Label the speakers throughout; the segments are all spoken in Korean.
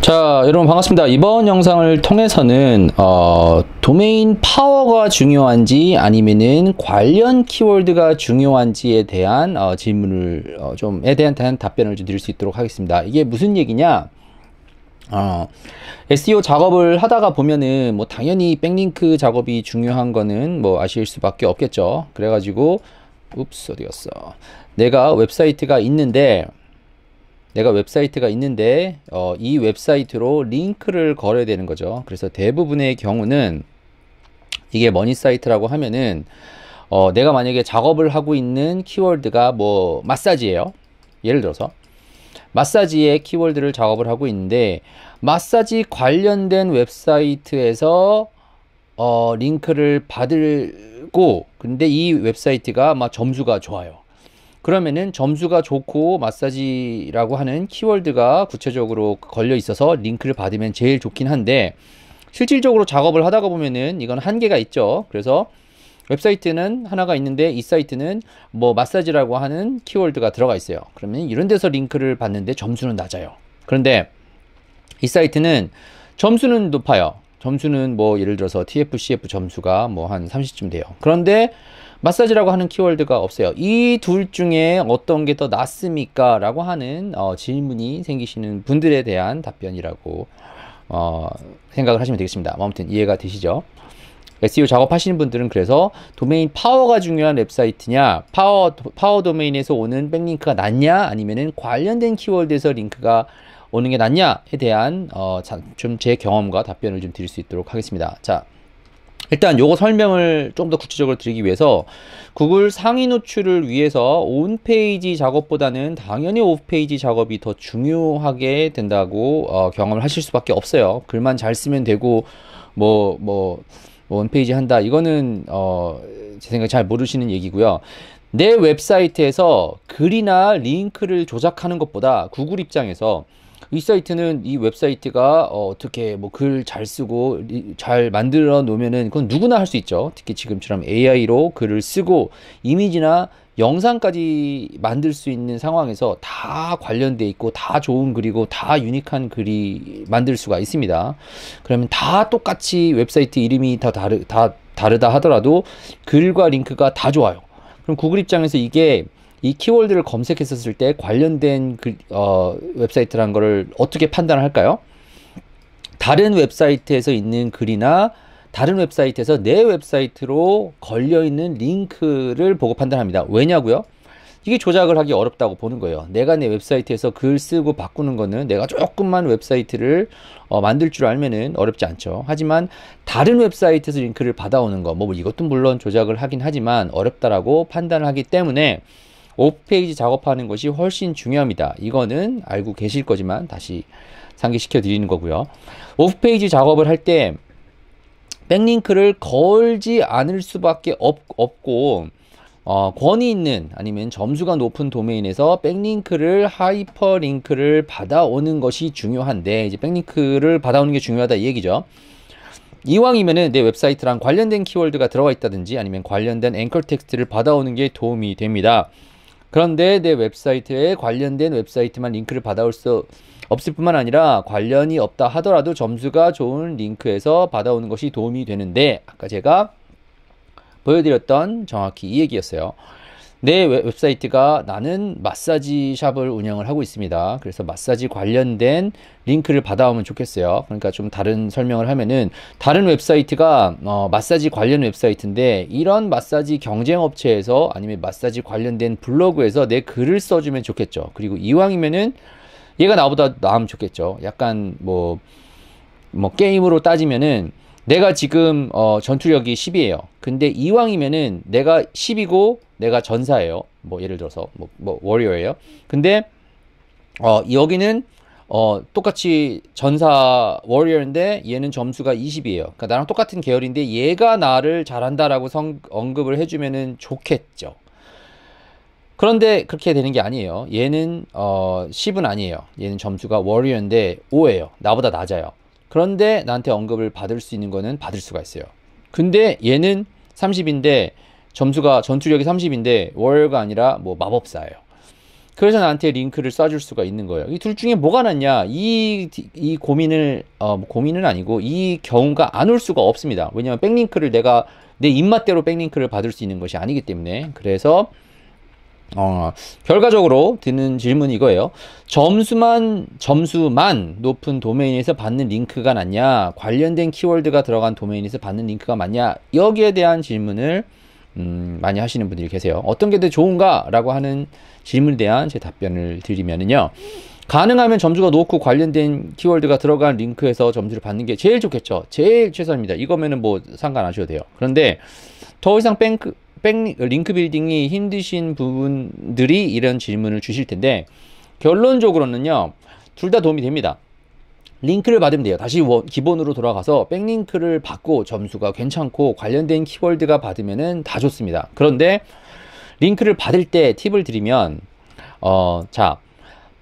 Speaker 1: 자 여러분 반갑습니다 이번 영상을 통해서는 어, 도메인 파워가 중요한지 아니면은 관련 키워드가 중요한지에 대한 어, 질문을 어, 좀에 대한, 대한 답변을 좀 드릴 수 있도록 하겠습니다 이게 무슨 얘기냐 어, SEO 작업을 하다가 보면은 뭐 당연히 백링크 작업이 중요한 거는 뭐 아실 수밖에 없겠죠 그래가지고 읍스 어디갔어 내가 웹사이트가 있는데 내가 웹사이트가 있는데 어, 이 웹사이트로 링크를 걸어야 되는 거죠. 그래서 대부분의 경우는 이게 머니 사이트라고 하면은 어, 내가 만약에 작업을 하고 있는 키워드가 뭐 마사지예요. 예를 들어서 마사지의 키워드를 작업을 하고 있는데 마사지 관련된 웹사이트에서 어, 링크를 받을고 근데 이 웹사이트가 막 점수가 좋아요. 그러면은 점수가 좋고 마사지라고 하는 키워드가 구체적으로 걸려 있어서 링크를 받으면 제일 좋긴 한데 실질적으로 작업을 하다가 보면은 이건 한계가 있죠. 그래서 웹사이트는 하나가 있는데 이 사이트는 뭐 마사지라고 하는 키워드가 들어가 있어요. 그러면 이런 데서 링크를 받는데 점수는 낮아요. 그런데 이 사이트는 점수는 높아요. 점수는 뭐 예를 들어서 TF, CF 점수가 뭐 한 30쯤 돼요. 그런데 마사지라고 하는 키워드가 없어요. 이 둘 중에 어떤 게 더 낫습니까? 라고 하는 어, 질문이 생기시는 분들에 대한 답변이라고 어, 생각을 하시면 되겠습니다. 뭐 아무튼 이해가 되시죠? SEO 작업하시는 분들은 그래서 도메인 파워가 중요한 웹사이트냐, 파워, 파워 도메인에서 오는 백링크가 낫냐, 아니면 관련된 키워드에서 링크가 오는 게 낫냐에 대한 어, 좀제 경험과 답변을 좀 드릴 수 있도록 하겠습니다. 자, 일단 요거 설명을 좀 더 구체적으로 드리기 위해서 구글 상위 노출을 위해서 온페이지 작업보다는 당연히 오프페이지 작업이 더 중요하게 된다고 어, 경험을 하실 수밖에 없어요. 글만 잘 쓰면 되고 뭐 뭐 뭐, 뭐 원페이지 뭐 한다 이거는 어, 제 생각에 잘 모르시는 얘기고요. 내 웹사이트에서 글이나 링크를 조작하는 것보다 구글 입장에서 이 사이트는 이 웹사이트가 어, 어 떻게 뭐 글 잘 쓰고 잘 만들어 놓으면은 그건 누구나 할 수 있죠. 특히 지금처럼 AI로 글을 쓰고 이미지나 영상까지 만들 수 있는 상황에서 다 관련돼 있고 다 좋은 글이고 다 유니크한 글이 만들 수가 있습니다. 그러면 다 똑같이 웹사이트 이름이 다 다르 다 다르다 하더라도 글과 링크가 다 좋아요. 그럼 구글 입장에서 이게 이 키워드를 검색했었을 때 관련된 그, 어, 웹사이트라는 거를 어떻게 판단 할까요? 다른 웹사이트에서 있는 글이나 다른 웹사이트에서 내 웹사이트로 걸려있는 링크를 보고 판단합니다. 왜냐고요? 이게 조작을 하기 어렵다고 보는 거예요. 내가 내 웹사이트에서 글 쓰고 바꾸는 거는 내가 조금만 웹사이트를 어, 만들 줄 알면은 어렵지 않죠. 하지만 다른 웹사이트에서 링크를 받아오는 거, 뭐 이것도 물론 조작을 하긴 하지만 어렵다라고 판단을 하기 때문에 5페이지 작업하는 것이 훨씬 중요합니다. 이거는 알고 계실 거지만 다시 상기시켜 드리는 거고요. 5페이지 작업을 할 때 백링크를 걸지 않을 수밖에 없, 없고 어, 권위 있는 아니면 점수가 높은 도메인에서 백링크를 하이퍼링크를 받아오는 것이 중요한데 이제 백링크를 받아오는 게 중요하다 이 얘기죠. 이왕이면내 웹사이트랑 관련된 키워드가 들어가 있다든지 아니면 관련된 앵커 텍스트를 받아오는 게 도움이 됩니다. 그런데 내 웹사이트에 관련된 웹사이트만 링크를 받아올 수 없을 뿐만 아니라 관련이 없다 하더라도 점수가 좋은 링크에서 받아오는 것이 도움이 되는데 아까 제가 보여드렸던 정확히 이 얘기였어요. 내 웹사이트가 나는 마사지 샵을 운영을 하고 있습니다. 그래서 마사지 관련된 링크를 받아오면 좋겠어요. 그러니까 좀 다른 설명을 하면은 다른 웹사이트가 어, 마사지 관련 웹사이트인데 이런 마사지 경쟁 업체에서 아니면 마사지 관련된 블로그에서 내 글을 써주면 좋겠죠. 그리고 이왕이면은 얘가 나보다 나으면 좋겠죠. 약간 뭐, 뭐 게임으로 따지면은 내가 지금 어, 전투력이 10이에요. 근데 이왕이면은 내가 10이고 내가 전사예요. 뭐 예를 들어서 뭐, 뭐 워리어예요. 근데 어, 여기는 어, 똑같이 전사 워리어인데 얘는 점수가 20이에요. 그러니까 나랑 똑같은 계열인데 얘가 나를 잘한다라고 성, 언급을 해주면은 좋겠죠. 그런데 그렇게 되는 게 아니에요. 얘는 어, 10은 아니에요. 얘는 점수가 워리어인데 5예요. 나보다 낮아요. 그런데 나한테 언급을 받을 수 있는 거는 받을 수가 있어요. 근데 얘는 30인데 점수가 전투력이 30인데 월가 아니라 뭐 마법사예요. 그래서 나한테 링크를 쏴줄 수가 있는 거예요. 이 둘 중에 뭐가 낫냐? 이, 이 고민을, 어, 고민은 아니고, 이 경우가 안 올 수가 없습니다. 왜냐면 백링크를 내가 내 입맛대로 백링크를 받을 수 있는 것이 아니기 때문에. 그래서 어, 결과적으로 드는 질문이 이거예요. 점수만, 점수만 높은 도메인에서 받는 링크가 낫냐, 관련된 키워드가 들어간 도메인에서 받는 링크가 맞냐, 여기에 대한 질문을 음, 많이 하시는 분들이 계세요. 어떤 게 더 좋은가? 라고 하는 질문에 대한 제 답변을 드리면은요. 가능하면 점수가 높고 관련된 키워드가 들어간 링크에서 점수를 받는 게 제일 좋겠죠. 제일 최선입니다. 이거면은 뭐 상관 안 하셔도 돼요. 그런데 더 이상 뱅크, 백, 링크 빌딩이 힘드신 부분들이 이런 질문을 주실 텐데 결론적으로는요 둘 다 도움이 됩니다 링크를 받으면 돼요 다시 원, 기본으로 돌아가서 백링크를 받고 점수가 괜찮고 관련된 키워드가 받으면 다 좋습니다 그런데 링크를 받을 때 팁을 드리면 어, 자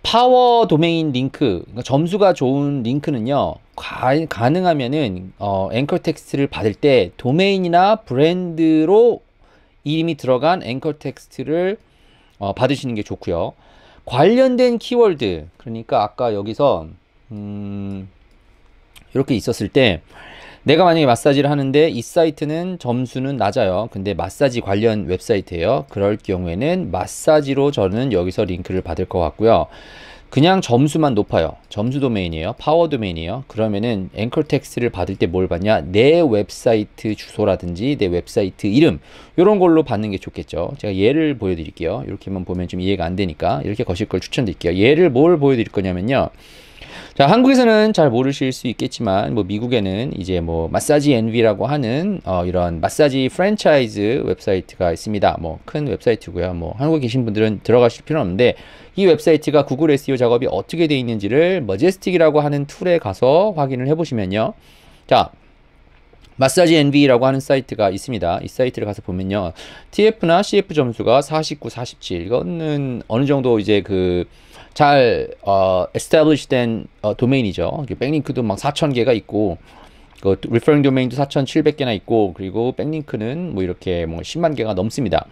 Speaker 1: 파워 도메인 링크 그러니까 점수가 좋은 링크는요 가, 능하면은 어, 앵커 텍스트를 받을 때 도메인이나 브랜드로 이름이 들어간 앵커 텍스트를 어, 받으시는 게 좋고요. 관련된 키워드 그러니까 아까 여기서 음, 이렇게 있었을 때 내가 만약에 마사지를 하는데 이 사이트는 점수는 낮아요. 근데 마사지 관련 웹사이트예요. 그럴 경우에는 마사지로 저는 여기서 링크를 받을 것 같고요. 그냥 점수만 높아요. 점수 도메인이에요. 파워 도메인이에요. 그러면은 앵컬 텍스트를 받을 때 뭘 받냐? 내 웹사이트 주소라든지 내 웹사이트 이름 이런 걸로 받는 게 좋겠죠. 제가 예를 보여드릴게요. 이렇게만 보면 좀 이해가 안 되니까 이렇게 거실 걸 추천드릴게요. 예를 뭘 보여드릴 거냐면요. 자, 한국에서는 잘 모르실 수 있겠지만 뭐 미국에는 이제 뭐 마사지 엔비라고 하는 어, 이런 마사지 프랜차이즈 웹사이트가 있습니다. 뭐 큰 웹사이트고요. 뭐 한국에 계신 분들은 들어가실 필요는 없는데 이 웹사이트가 구글 SEO 작업이 어떻게 되어 있는지를 머제스틱이라고 하는 툴에 가서 확인을 해 보시면요. 자, 마사지 NV라고 하는 사이트가 있습니다. 이 사이트를 가서 보면요. TF나 CF 점수가 49, 47. 이거는 어느 정도 이제 그, 잘, 어, establish 된, 어, 도메인이죠. 백링크도 막 4,000개가 있고, 그, r e f e r r 도 4,700개나 있고, 그리고 백링크는 뭐 이렇게 뭐 10만 개가 넘습니다.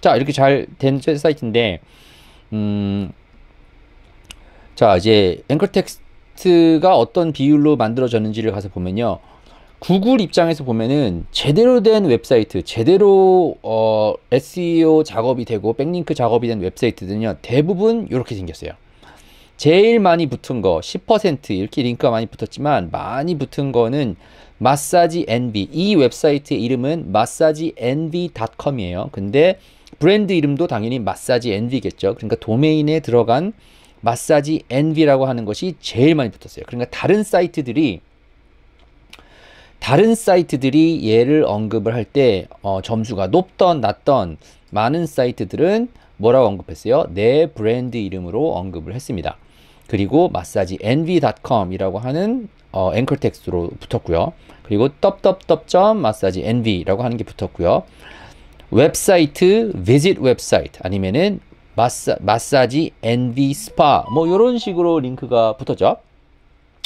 Speaker 1: 자, 이렇게 잘 된 사이트인데, 음, 자, 이제 앵커 텍스트가 어떤 비율로 만들어졌는지를 가서 보면요. 구글 입장에서 보면은 제대로 된 웹사이트, 제대로 어, SEO 작업이 되고 백링크 작업이 된 웹사이트들은요 대부분 이렇게 생겼어요. 제일 많이 붙은 거 10% 이렇게 링크가 많이 붙었지만 많이 붙은 거는 마사지 NV 이 웹사이트의 이름은 마사지 NV.com이에요. 근데 브랜드 이름도 당연히 마사지 NV겠죠. 그러니까 도메인에 들어간 마사지 NV라고 하는 것이 제일 많이 붙었어요. 그러니까 다른 사이트들이 다른 사이트들이 얘를 언급을 할때 어, 점수가 높던 낮던 많은 사이트들은 뭐라고 언급했어요? 내 브랜드 이름으로 언급을 했습니다. 그리고 마사지 envy.com이라고 하는 어, 앵커 텍스트로 붙었고요. 그리고 떡떡떡점 마사지 envy라고 하는 게 붙었고요. 웹사이트 visit 웹사이트 아니면은 마사, 마사지 envy spa 뭐 이런 식으로 링크가 붙었죠.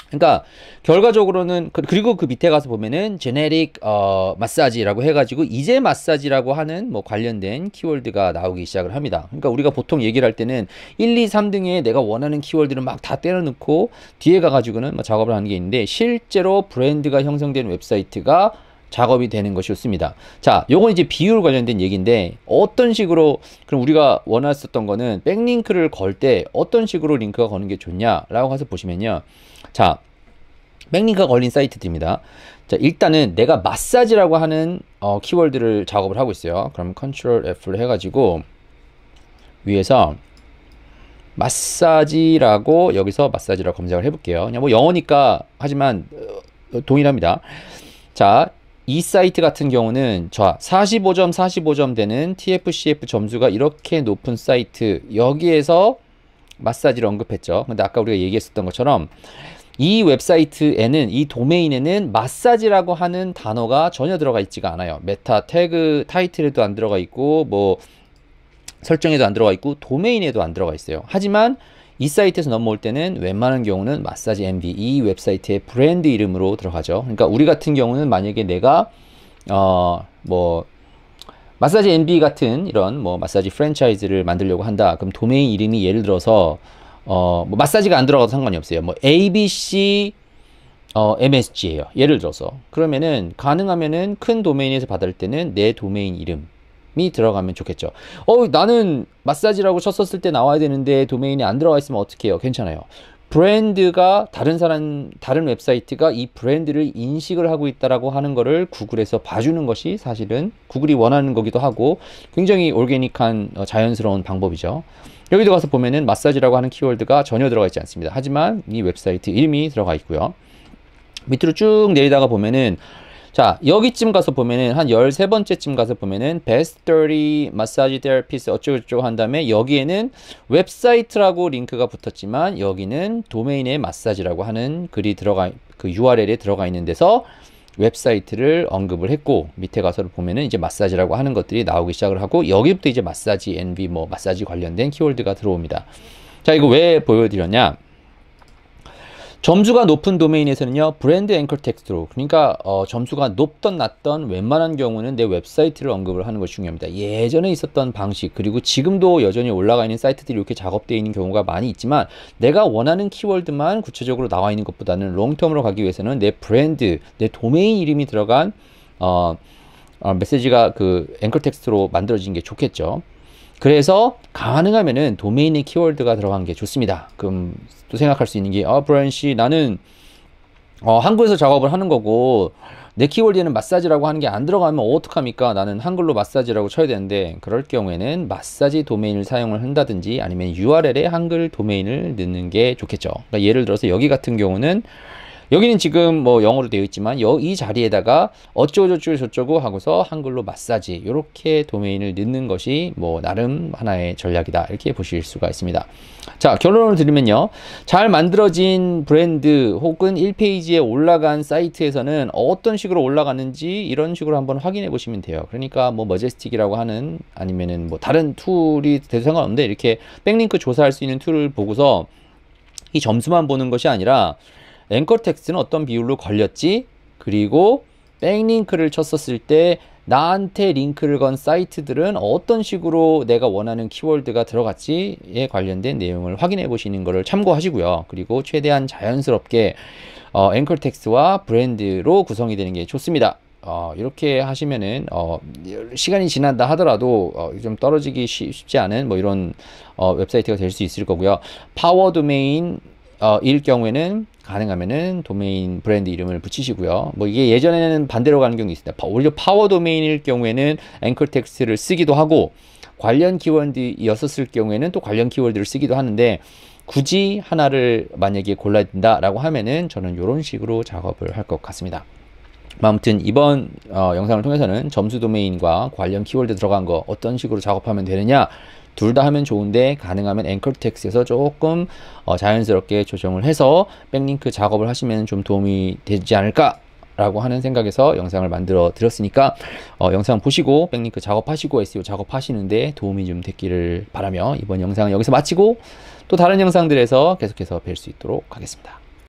Speaker 1: 그러니까 결과적으로는 그, 그리고 그 밑에 가서 보면은 제네릭 어 마사지라고 해가지고 이제 마사지라고 하는 뭐 관련된 키워드가 나오기 시작을 합니다. 그러니까 우리가 보통 얘기를 할 때는 1, 2, 3등에 내가 원하는 키워드를 막 다 때려넣고 뒤에 가가지고는 뭐 작업을 하는 게 있는데 실제로 브랜드가 형성된 웹사이트가 작업이 되는 것이었습니다. 자, 요건 이제 비율 관련된 얘기인데 어떤 식으로 그럼 우리가 원했었던 거는 백링크를 걸 때 어떤 식으로 링크가 거는 게 좋냐라고 가서 보시면요. 자, 백링크가 걸린 사이트들입니다. 자, 일단은 내가 마사지라고 하는 어, 키워드를 작업을 하고 있어요. 그럼 컨트롤 F를 해 가지고 위에서 마사지라고 여기서 마사지라고 검색을 해 볼게요. 그냥 뭐 영어니까 하지만 어, 동일합니다. 자, 이 사이트 같은 경우는 자 45점 45점 되는 TFCF 점수가 이렇게 높은 사이트 여기에서 마사지를 언급했죠. 근데 아까 우리가 얘기했었던 것처럼 이 웹사이트에는 이 도메인에는 마사지라고 하는 단어가 전혀 들어가 있지가 않아요. 메타 태그 타이틀에도 안 들어가 있고 뭐 설정에도 안 들어가 있고 도메인에도 안 들어가 있어요. 하지만 이 사이트에서 넘어올 때는 웬만한 경우는 마사지 MD 이 웹사이트의 브랜드 이름으로 들어가죠. 그러니까 우리 같은 경우는 만약에 내가 어 뭐 마사지 MD 같은 이런 뭐 마사지 프랜차이즈를 만들려고 한다. 그럼 도메인 이름이 예를 들어서 어 뭐 마사지가 안 들어가도 상관이 없어요. 뭐 ABC 어, MSG예요. 예를 들어서 그러면은 가능하면은 큰 도메인에서 받을 때는 내 도메인 이름 이 들어가면 좋겠죠. 어, 나는 마사지라고 쳤었을 때 나와야 되는데 도메인이 안 들어가 있으면 어떻게 해요? 괜찮아요. 브랜드가 다른 사람 다른 웹사이트가 이 브랜드를 인식을 하고 있다라고 하는 거를 구글에서 봐주는 것이 사실은 구글이 원하는 거기도 하고 굉장히 올게닉한 어, 자연스러운 방법이죠. 여기도 가서 보면은 마사지라고 하는 키워드가 전혀 들어가 있지 않습니다. 하지만 이 웹사이트 이름이 들어가 있고요. 밑으로 쭉 내리다가 보면은 자, 여기쯤 가서 보면은 한 열세번째쯤 가서 보면은 베스트 30 마사지 테라피스 어쩌고저쩌고 한 다음에 여기에는 웹사이트라고 링크가 붙었지만 여기는 도메인의 마사지라고 하는 글이 들어가 그 URL에 들어가 있는 데서 웹사이트를 언급을 했고 밑에 가서 보면은 이제 마사지라고 하는 것들이 나오기 시작을 하고 여기부터 이제 마사지 엔비 뭐 마사지 관련된 키워드가 들어옵니다. 자, 이거 왜 보여드렸냐? 점수가 높은 도메인에서는요 브랜드 앵커 텍스트로 그러니까 어, 점수가 높던 낮던 웬만한 경우는 내 웹사이트를 언급을 하는 것이 중요합니다 예전에 있었던 방식 그리고 지금도 여전히 올라가 있는 사이트들이 이렇게 작업되어 있는 경우가 많이 있지만 내가 원하는 키워드만 구체적으로 나와 있는 것보다는 롱텀으로 가기 위해서는 내 브랜드 내 도메인 이름이 들어간 어, 어 메시지가 그 앵커 텍스트로 만들어진 게 좋겠죠 그래서 가능하면은 도메인의 키워드가 들어간 게 좋습니다. 그럼 또 생각할 수 있는 게, 어, 브라이 씨, 나는 어, 한국에서 작업을 하는 거고, 내 키워드에는 마사지라고 하는 게 안 들어가면 어떡합니까? 나는 한글로 마사지라고 쳐야 되는데, 그럴 경우에는 마사지 도메인을 사용을 한다든지 아니면 URL에 한글 도메인을 넣는 게 좋겠죠. 그러니까 예를 들어서 여기 같은 경우는 여기는 지금 뭐 영어로 되어 있지만 여, 이 자리에다가 어쩌고저쩌고 저쩌고 하고서 한글로 마사지 이렇게 도메인을 넣는 것이 뭐 나름 하나의 전략이다 이렇게 보실 수가 있습니다. 자 결론을 드리면요. 잘 만들어진 브랜드 혹은 1페이지에 올라간 사이트에서는 어떤 식으로 올라가는지 이런 식으로 한번 확인해 보시면 돼요. 그러니까 뭐 머제스틱이라고 하는 아니면은 뭐 다른 툴이 돼도 상관없는데 이렇게 백링크 조사할 수 있는 툴을 보고서 이 점수만 보는 것이 아니라 앵커 텍스트는 어떤 비율로 걸렸지? 그리고 백링크를 쳤었을 때 나한테 링크를 건 사이트들은 어떤 식으로 내가 원하는 키워드가 들어갔지에 관련된 내용을 확인해 보시는 것을 참고하시고요. 그리고 최대한 자연스럽게 어, 앵커 텍스트와 브랜드로 구성이 되는 게 좋습니다. 어, 이렇게 하시면은 어, 시간이 지난다 하더라도 어, 좀 떨어지기 쉽지 않은 뭐 이런 어, 웹사이트가 될 수 있을 거고요. 파워 도메인일 어, 경우에는 가능하면은 도메인 브랜드 이름을 붙이시고요. 뭐 이게 예전에는 반대로 가는 경우 도 있습니다. 오히려 파워 도메인일 경우에는 앵커 텍스를 트 쓰기도 하고 관련 키워드이었을 경우에는 또 관련 키워드를 쓰기도 하는데 굳이 하나를 만약에 골라야 된다라고 하면은 저는 이런 식으로 작업을 할 것 같습니다. 뭐 아무튼 이번 어, 영상을 통해서는 점수 도메인과 관련 키워드 들어간 거 어떤 식으로 작업하면 되느냐 둘다 하면 좋은데 가능하면 앵커 텍스에서 조금 어, 자연스럽게 조정을 해서 백링크 작업을 하시면 좀 도움이 되지 않을까 라고 하는 생각에서 영상을 만들어 드렸으니까 어, 영상 보시고 백링크 작업하시고 SEO 작업하시는데 도움이 좀 됐기를 바라며 이번 영상 여기서 마치고 또 다른 영상들에서 계속해서 뵐 수 있도록 하겠습니다.